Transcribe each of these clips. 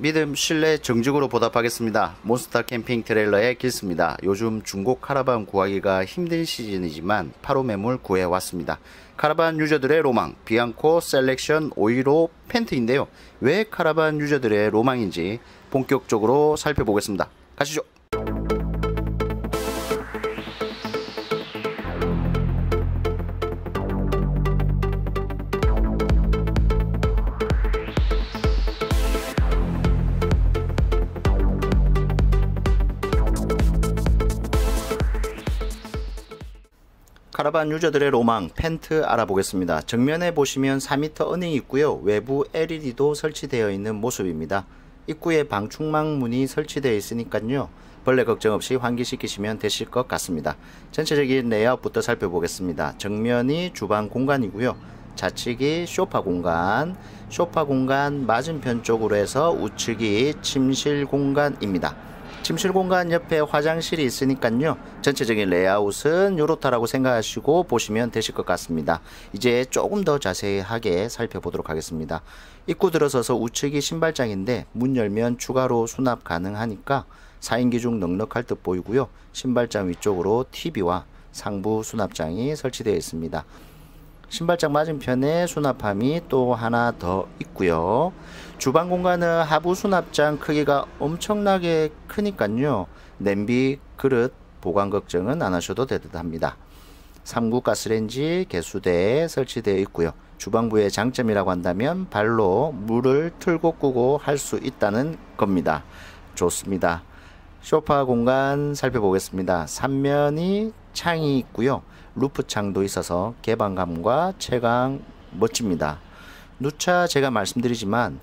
믿음, 신뢰, 정직으로 보답하겠습니다. 몬스타 캠핑 트레일러의 길스입니다. 요즘 중고 카라반 구하기가 힘든 시즌이지만 8호 매물 구해왔습니다. 카라반 유저들의 로망, 비앙코 셀렉션 515 팬트인데요. 왜 카라반 유저들의 로망인지 본격적으로 살펴보겠습니다. 가시죠. 카라반 유저들의 로망 펜트 알아보겠습니다. 정면에 보시면 4m 어닝이 있고요. 외부 LED도 설치되어 있는 모습입니다. 입구에 방충망 문이 설치되어 있으니까요. 벌레 걱정 없이 환기시키시면 되실 것 같습니다. 전체적인 레이아웃부터 살펴보겠습니다. 정면이 주방 공간이고요. 좌측이 쇼파 공간, 쇼파 공간 맞은편 쪽으로 해서 우측이 침실 공간입니다. 침실 공간 옆에 화장실이 있으니까요. 전체적인 레이아웃은 요렇다라고 생각하시고 보시면 되실 것 같습니다. 이제 조금 더 자세하게 살펴보도록 하겠습니다. 입구 들어서서 우측이 신발장인데 문 열면 추가로 수납 가능하니까 4인 기중 넉넉할 듯 보이고요. 신발장 위쪽으로 TV와 상부 수납장이 설치되어 있습니다. 신발장 맞은편에 수납함이 또 하나 더 있고요. 주방 공간은 하부 수납장 크기가 엄청나게 크니까요. 냄비, 그릇, 보관 걱정은 안 하셔도 되듯 합니다. 3구 가스레인지 개수대에 설치되어 있고요. 주방부의 장점이라고 한다면 발로 물을 틀고 끄고 할 수 있다는 겁니다. 좋습니다. 쇼파 공간 살펴보겠습니다. 3면이 창이 있고요. 루프창도 있어서 개방감과 채광 멋집니다. 누차 제가 말씀드리지만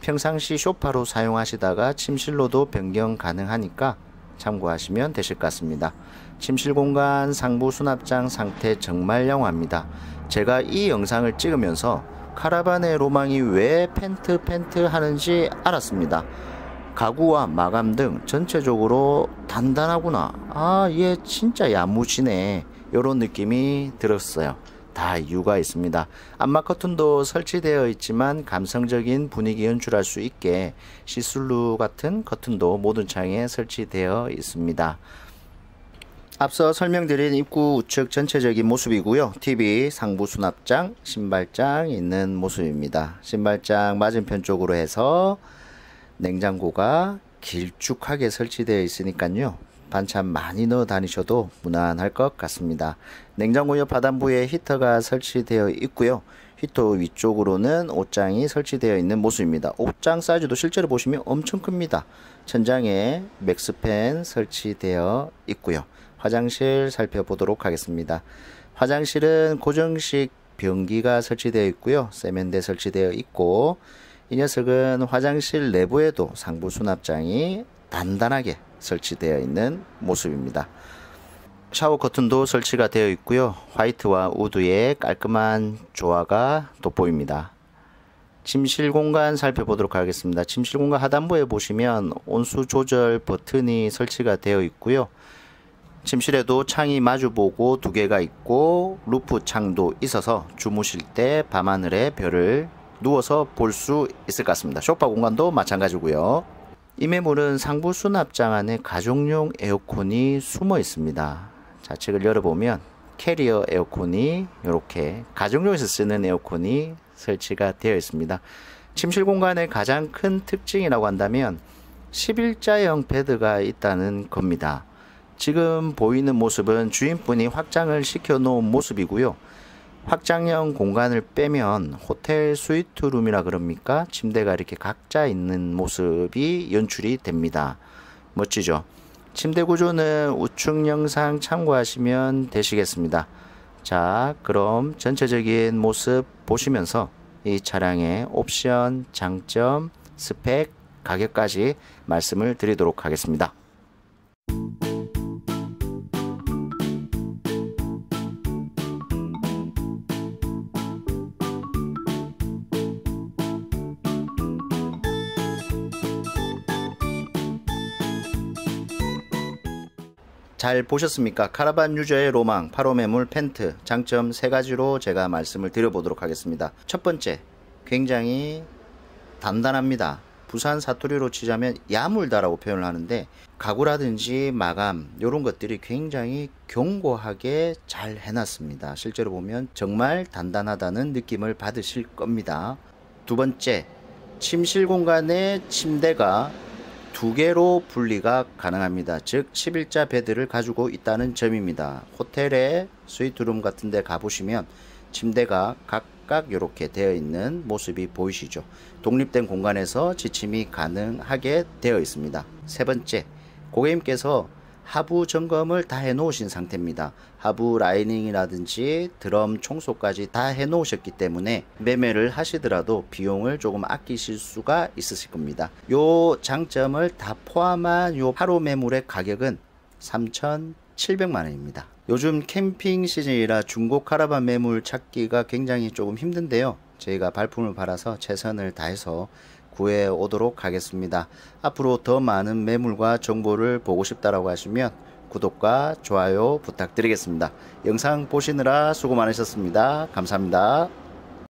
평상시 쇼파로 사용하시다가 침실로도 변경 가능하니까 참고하시면 되실 것 같습니다. 침실 공간 상부 수납장 상태 정말 영화입니다. 제가 이 영상을 찍으면서 카라반의 로망이 왜 팬트 팬트 하는지 알았습니다. 가구와 마감 등 전체적으로 단단하구나. 아, 얘 진짜 야무지네. 이런 느낌이 들었어요. 다 이유가 있습니다. 안마 커튼도 설치되어 있지만 감성적인 분위기 연출할 수 있게 시술루 같은 커튼도 모든 창에 설치되어 있습니다. 앞서 설명드린 입구 우측 전체적인 모습이고요. TV 상부 수납장, 신발장 있는 모습입니다. 신발장 맞은편 쪽으로 해서 냉장고가 길쭉하게 설치되어 있으니까요. 반찬 많이 넣어 다니셔도 무난할 것 같습니다. 냉장고옆 바닥부에 히터가 설치되어 있고요. 히터 위쪽으로는 옷장이 설치되어 있는 모습입니다. 옷장 사이즈도 실제로 보시면 엄청 큽니다. 천장에 맥스팬 설치되어 있고요. 화장실 살펴보도록 하겠습니다. 화장실은 고정식 변기가 설치되어 있고요. 세면대 설치되어 있고 이 녀석은 화장실 내부에도 상부 수납장이 단단하게 설치되어 있는 모습입니다. 샤워 커튼도 설치가 되어 있고요. 화이트와 우드의 깔끔한 조화가 돋보입니다. 침실 공간 살펴보도록 하겠습니다. 침실 공간 하단부에 보시면 온수 조절 버튼이 설치가 되어 있고요. 침실에도 창이 마주보고 두 개가 있고 루프 창도 있어서 주무실 때 밤하늘의 별을 누워서 볼 수 있을 것 같습니다. 쇼파 공간도 마찬가지고요. 이 매물은 상부 수납장 안에 가족용 에어컨이 숨어 있습니다. 좌측을 열어보면 캐리어 에어컨이 이렇게 가정용에서 쓰는 에어컨이 설치가 되어 있습니다. 침실 공간의 가장 큰 특징이라고 한다면 11자형 베드가 있다는 겁니다. 지금 보이는 모습은 주인분이 확장을 시켜 놓은 모습이고요. 확장형 공간을 빼면 호텔 스위트룸이라 그럽니까? 침대가 이렇게 각자 있는 모습이 연출이 됩니다. 멋지죠? 침대 구조는 우측 영상 참고하시면 되시겠습니다. 자, 그럼 전체적인 모습 보시면서 이 차량의 옵션, 장점, 스펙, 가격까지 말씀을 드리도록 하겠습니다. 잘 보셨습니까? 카라반 유저의 로망, 8호 매물, 펜트 장점 세가지로 제가 말씀을 드려보도록 하겠습니다. 첫 번째, 굉장히 단단합니다. 부산 사투리로 치자면 야물다라고 표현을 하는데 가구라든지 마감 이런 것들이 굉장히 견고하게 잘 해놨습니다. 실제로 보면 정말 단단하다는 느낌을 받으실 겁니다. 두 번째, 침실 공간에 침대가 두 개로 분리가 가능합니다. 즉 11자 베드를 가지고 있다는 점입니다. 호텔의 스위트룸 같은 데 가보시면 침대가 각각 이렇게 되어 있는 모습이 보이시죠. 독립된 공간에서 지침이 가능하게 되어 있습니다. 세 번째, 고객님께서 하부 점검을 다 해 놓으신 상태입니다. 하부 라이닝이라든지 드럼 청소까지 다 해 놓으셨기 때문에 매매를 하시더라도 비용을 조금 아끼실 수가 있으실 겁니다. 요 장점을 다 포함한 요 하루 매물의 가격은 3,700만 원입니다. 요즘 캠핑 시즌이라 중고 카라반 매물 찾기가 굉장히 조금 힘든데요. 저희가 발품을 팔아서 최선을 다해서 구해 오도록 하겠습니다. 앞으로 더 많은 매물과 정보를 보고 싶다라고 하시면 구독과 좋아요 부탁드리겠습니다. 영상 보시느라 수고 많으셨습니다. 감사합니다.